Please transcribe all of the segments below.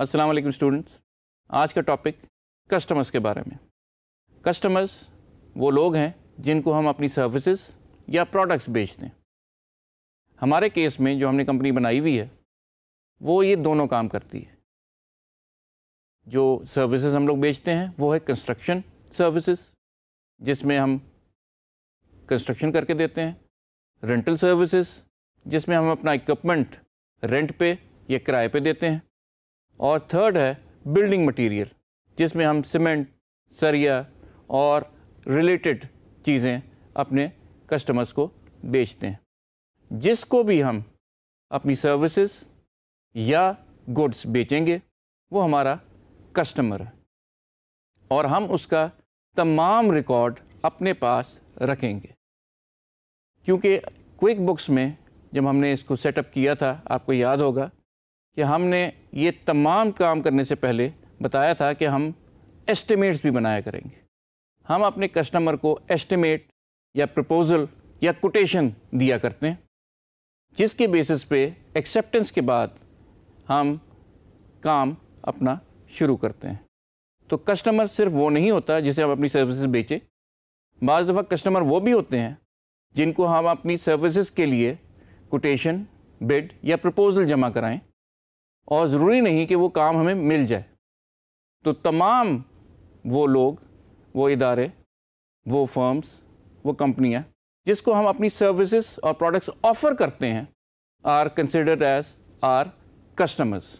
अस्सलाम वालेकुम स्टूडेंट्स आज का टॉपिक कस्टमर्स के बारे में कस्टमर्स वो लोग हैं जिनको हम अपनी सर्विसेज या प्रोडक्ट्स बेचते हैं हमारे केस में जो हमने कंपनी बनाई हुई है वो ये दोनों काम करती है जो सर्विसेज हम लोग बेचते हैं वो है कंस्ट्रक्शन सर्विसेज जिसमें हम कंस्ट्रक्शन करके देते हैं रेंटल सर्विसेज जिसमें हम अपना इक्विपमेंट रेंट पे या किराए पे देते हैं और थर्ड है बिल्डिंग मटेरियल जिसमें हम सीमेंट सरिया और रिलेटेड चीज़ें अपने कस्टमर्स को बेचते हैं जिसको भी हम अपनी सर्विसेज या गुड्स बेचेंगे वो हमारा कस्टमर है और हम उसका तमाम रिकॉर्ड अपने पास रखेंगे क्योंकि क्विक बुक्स में जब हमने इसको सेटअप किया था आपको याद होगा कि हमने ये तमाम काम करने से पहले बताया था कि हम एस्टिमेट्स भी बनाया करेंगे हम अपने कस्टमर को एस्टिमेट या प्रपोज़ल या कोटेशन दिया करते हैं जिसके बेसिस पे एक्सेप्टेंस के बाद हम काम अपना शुरू करते हैं तो कस्टमर सिर्फ वो नहीं होता जिसे हम अपनी सर्विसेज बेचें बज़ दफ़ा कस्टमर वो भी होते हैं जिनको हम अपनी सर्विसेज के लिए कोटेशन बिड या प्रपोज़ल जमा कराएं और ज़रूरी नहीं कि वो काम हमें मिल जाए तो तमाम वो लोग वो इदारे वो फर्म्स वो कंपनियाँ जिसको हम अपनी सर्विसेज और प्रोडक्ट्स ऑफ़र करते हैं are considered as our customers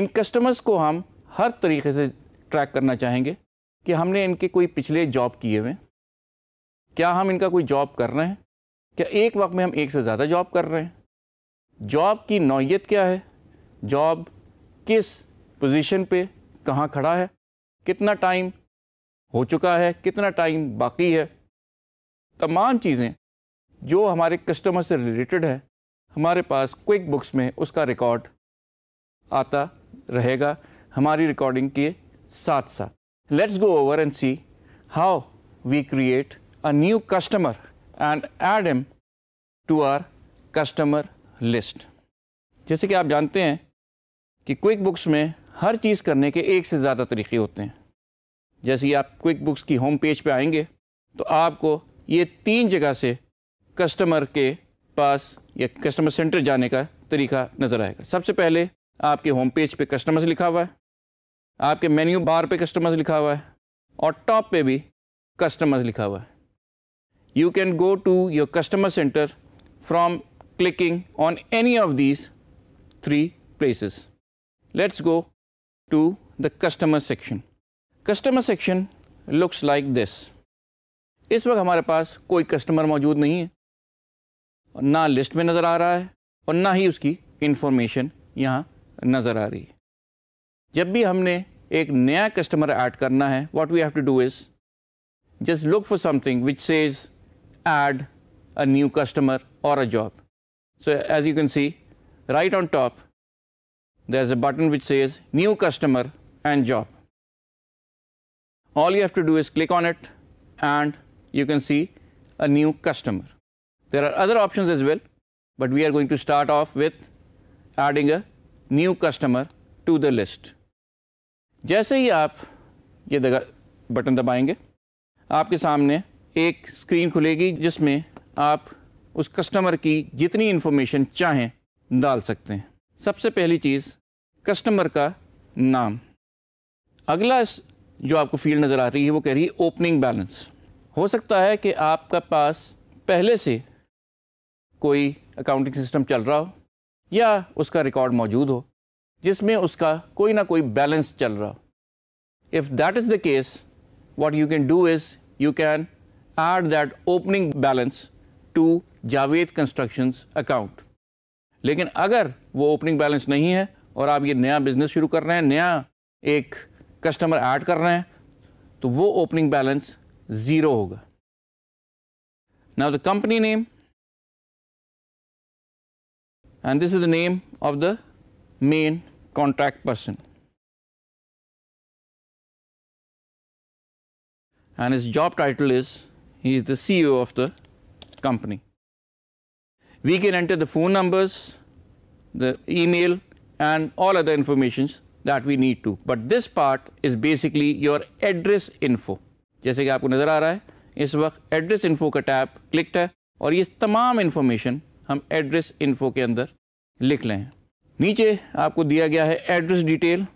इन कस्टमर्स को हम हर तरीके से ट्रैक करना चाहेंगे कि हमने इनके कोई पिछले जॉब किए हुए क्या हम इनका कोई जॉब कर रहे हैं क्या एक वक्त में हम एक से ज़्यादा जॉब कर रहे हैं जॉब की नौीयत क्या है जॉब किस पोजीशन पे कहाँ खड़ा है कितना टाइम हो चुका है कितना टाइम बाकी है तमाम चीज़ें जो हमारे कस्टमर से रिलेटेड है हमारे पास क्विक बुक्स में उसका रिकॉर्ड आता रहेगा हमारी रिकॉर्डिंग के साथ साथ let's go over and see how we create a new customer and add them to our customer list जैसे कि आप जानते हैं कि क्विक बुक्स में हर चीज़ करने के एक से ज़्यादा तरीके होते हैं जैसे कि आप क्विक बुक्स की होम पेज पे आएंगे तो आपको ये तीन जगह से कस्टमर के पास या कस्टमर सेंटर जाने का तरीका नज़र आएगा सबसे पहले आपके होम पेज पे कस्टमर्स लिखा हुआ है आपके मेन्यू बार पे कस्टमर्स लिखा हुआ है और टॉप पे भी कस्टमर्स लिखा हुआ है you can go to your customer center from clicking on any of these three places. Let's go to the customer section. Customer section looks like this. इस वक्त हमारे पास कोई कस्टमर मौजूद नहीं है और ना लिस्ट में नज़र आ रहा है और ना ही उसकी इन्फॉर्मेशन यहाँ नज़र आ रही है जब भी हमने एक नया कस्टमर ऐड करना है what we have to do is just look for something which says add a new customer और a job so as you can see right on top there is a button which says new customer and job. All you have to do is click on it and you can see a new customer. There are other options as well, but we are going to start off with adding a new customer to the list. जैसे ही आप ये button दबाएंगे आपके सामने एक screen खुलेगी जिसमें आप उस कस्टमर की जितनी इन्फॉर्मेशन चाहें डाल सकते हैं सबसे पहली चीज़ कस्टमर का नाम अगला जो आपको फील्ड नज़र आ रही है वो कह रही है ओपनिंग बैलेंस हो सकता है कि आपका पास पहले से कोई अकाउंटिंग सिस्टम चल रहा हो या उसका रिकॉर्ड मौजूद हो जिसमें उसका कोई ना कोई बैलेंस चल रहा हो if that is the case what you can do is you can add that opening balance to Javed constructions account लेकिन अगर वो ओपनिंग बैलेंस नहीं है और आप ये नया बिजनेस शुरू कर रहे हैं नया एक कस्टमर ऐड कर रहे हैं तो वो ओपनिंग बैलेंस जीरो होगा now the company name and this is the name of the main contract person and is job title is he is the CEO of the company we can enter the phone numbers, the email and all other informations that we need to. But this part is basically your address info. जैसे कि आपको नज़र आ रहा है इस वक्त address info का tab clicked है और ये तमाम इन्फॉर्मेशन हम एड्रेस इन्फो के अंदर लिख लें नीचे आपको दिया गया है एड्रेस डिटेल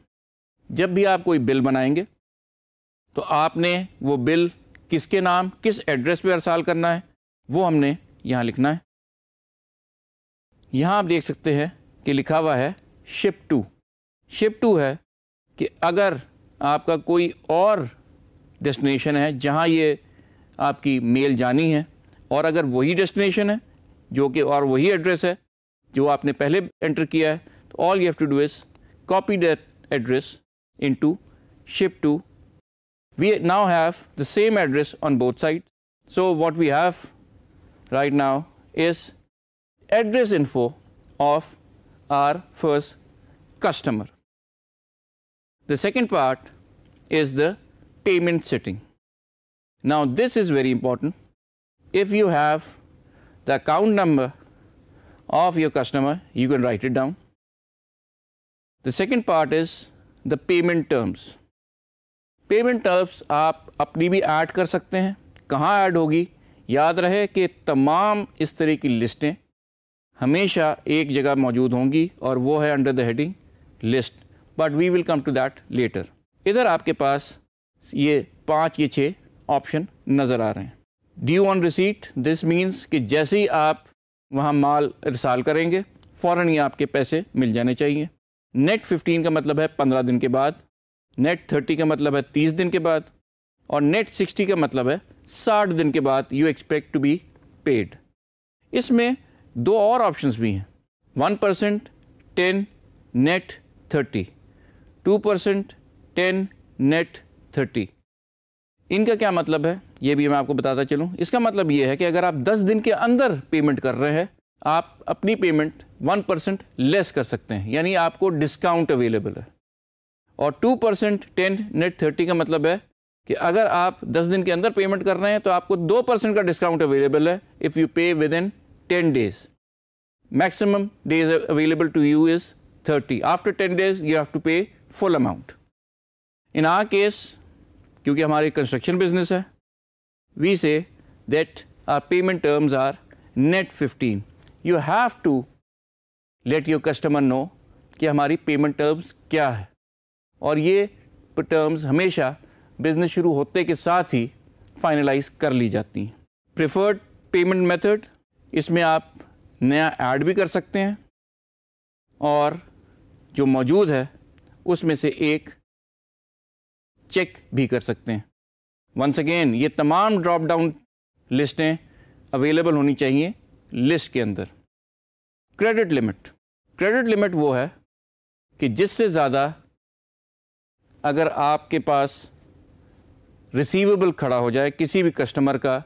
जब भी आप कोई बिल बनाएंगे तो आपने वो बिल किसके नाम किस एड्रेस पे अरसाल करना है वो हमने यहाँ लिखना है यहाँ आप देख सकते हैं कि लिखा हुआ है शिप टू शिप टू है कि अगर आपका कोई और डेस्टिनेशन है जहाँ ये आपकी मेल जानी है और अगर वही डेस्टिनेशन है जो कि और वही एड्रेस है जो आपने पहले एंटर किया है तो all you have to do is that address in to ship to we now have the same address on both side so what we have right now is address info of our first customer. The second part is the payment setting. Now this is very important. If you have the account number of your customer, you can write it down. The second part is the payment terms. Payment terms आप अपनी भी add. कर सकते हैं कहाँ add होगी याद रहे कि तमाम इस तरह की लिस्टें हमेशा एक जगह मौजूद होंगी और वो है under the heading list but we will come to that later इधर आपके पास ये पाँच ये छः ऑप्शन नज़र आ रहे हैं due on receipt this means कि जैसे ही आप वहाँ माल इरसाल करेंगे फ़ौर ही आपके पैसे मिल जाने चाहिए नेट फिफ्टीन का मतलब है पंद्रह दिन के बाद नेट थर्टी का मतलब है तीस दिन के बाद और नेट सिक्सटी का मतलब है साठ दिन के बाद you expect to be paid इसमें दो और ऑप्शंस भी हैं one percent ten net thirty two percent ten net thirty इनका क्या मतलब है ये भी मैं आपको बताता चलूँ इसका मतलब ये है कि अगर आप दस दिन के अंदर पेमेंट कर रहे हैं आप अपनी पेमेंट वन परसेंट लेस कर सकते हैं यानी आपको डिस्काउंट अवेलेबल है और two percent ten net thirty का मतलब है कि अगर आप दस दिन के अंदर पेमेंट कर रहे हैं तो आपको दो परसेंट का डिस्काउंट अवेलेबल है if you pay within 10 days. Maximum days available to you is 30. After 10 days, you have to pay full amount. In our case, क्योंकि हमारी construction business है, we say that our payment terms are net 15. You have to let your customer know कि हमारी payment terms क्या है और ये terms हमेशा बिजनेस शुरू होते के साथ ही फाइनलाइज कर ली जाती हैं प्रेफर्ड पेमेंट मेथड इसमें आप नया ऐड भी कर सकते हैं और जो मौजूद है उसमें से एक चेक भी कर सकते हैं वंस अगेन ये तमाम ड्रॉप डाउन लिस्टें अवेलेबल होनी चाहिए लिस्ट के अंदर क्रेडिट लिमिट क्रेडिट लिमिट वो है कि जिससे ज़्यादा अगर आपके पास रिसीवेबल खड़ा हो जाए किसी भी कस्टमर का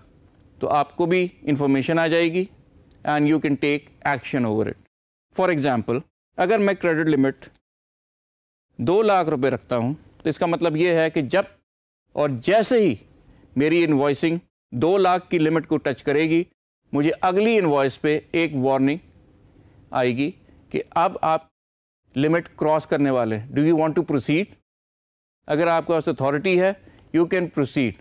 तो आपको भी इंफॉर्मेशन आ जाएगी and you can take action over it for example अगर मैं क्रेडिट लिमिट दो लाख रुपए रखता हूँ तो इसका मतलब ये है कि जब और जैसे ही मेरी इन्वॉइसिंग दो लाख की लिमिट को टच करेगी मुझे अगली इन्वॉइस पे एक वार्निंग आएगी कि अब आप लिमिट क्रॉस करने वाले हैं do you want to proceed अगर आपके पास अथॉरिटी है यू कैन प्रोसीड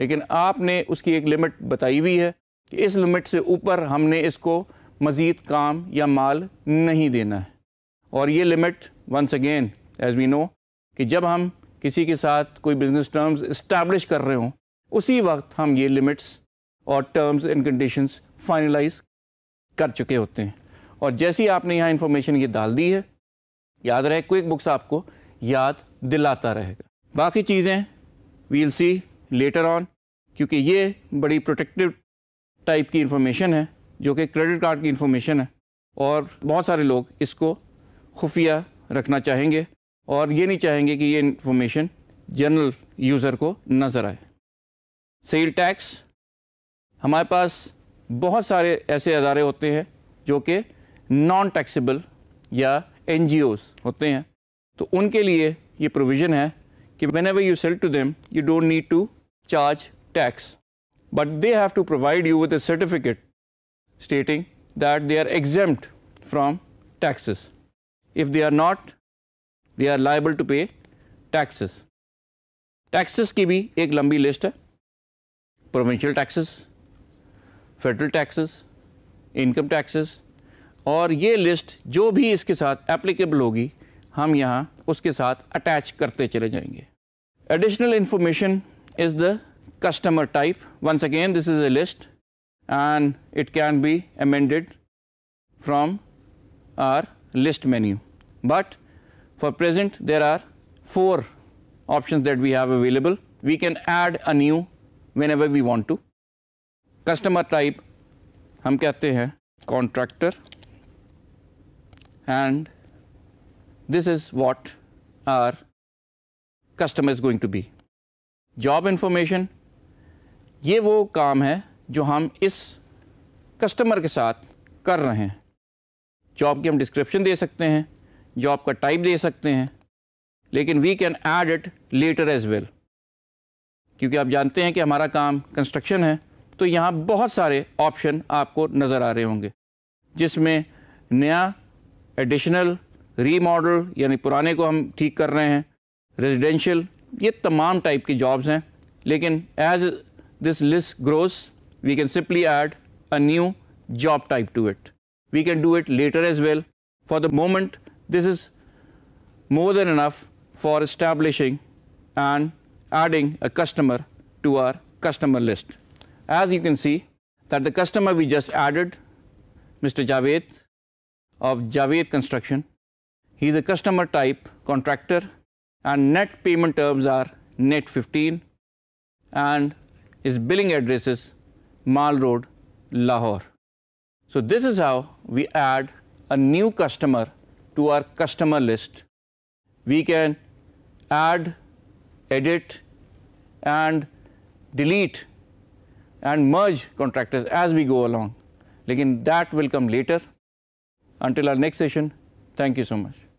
लेकिन आपने उसकी एक लिमिट बताई हुई है कि इस लिमिट से ऊपर हमने इसको मज़ीद काम या माल नहीं देना है और ये limit once again as we know कि जब हम किसी के साथ कोई बिज़नेस टर्म्स इस्टेब्लिश कर रहे हों उसी वक्त हम ये लिमिट्स और टर्म्स एंड कंडीशंस फाइनलाइज कर चुके होते हैं और जैसी आपने यहाँ इन्फॉर्मेशन ये डाल दी है याद रहे क्विक बुक्स आपको याद दिलाता रहेगा बाकी चीज़ें वील सी लेटर ऑन क्योंकि ये बड़ी प्रोटेक्टिव टाइप की इन्फॉर्मेशन है जो कि क्रेडिट कार्ड की इन्फॉर्मेशन है और बहुत सारे लोग इसको खुफिया रखना चाहेंगे और ये नहीं चाहेंगे कि ये इन्फॉर्मेशन जनरल यूज़र को नज़र आए सेल टैक्स हमारे पास बहुत सारे ऐसे अदारे होते हैं जो कि नॉन टैक्सेबल या एन होते हैं तो उनके लिए ये प्रोविज़न है कि whenever you sell to them you don't need to charge tax, but they have to provide you with a certificate stating that they are exempt from taxes. If they are not, they are liable to pay taxes. Taxes ki bhi ek lambi list hai provincial taxes, federal taxes, income taxes और ये list जो भी इसके साथ applicable होगी हम यहाँ उसके साथ attach करते चले जाएंगे additional information is the customer type. Once again, this is a list and it can be amended from our list menu. But for present, there are four options that we have available. We can add a new whenever we want to. Customer type, हम कहते हैं contractor and this is what our customer is going to be. Job information ये वो काम है जो हम इस कस्टमर के साथ कर रहे हैं जॉब की हम डिस्क्रिप्शन दे सकते हैं जॉब का टाइप दे सकते हैं लेकिन we can add it later as well क्योंकि आप जानते हैं कि हमारा काम कंस्ट्रक्शन है तो यहाँ बहुत सारे ऑप्शन आपको नज़र आ रहे होंगे जिसमें नया एडिशनल रीमॉडल यानी पुराने को हम ठीक कर रहे हैं रेजिडेंशियल ये तमाम टाइप की जॉब्स jobs. लेकिन as this list grows, we can simply add a new job type to it. We can do it later as well. For the moment, this is more than enough for establishing and adding a customer to our customer list. As you can see that the customer we just added, Mr. Javed of Javed Construction, he is a customer type contractor and net payment terms are net 15 and his billing address is Mal Road, Lahore. So this is how we add a new customer to our customer list. We can add, edit and delete and merge contractors as we go along. Again, that will come later. Until our next session, thank you so much.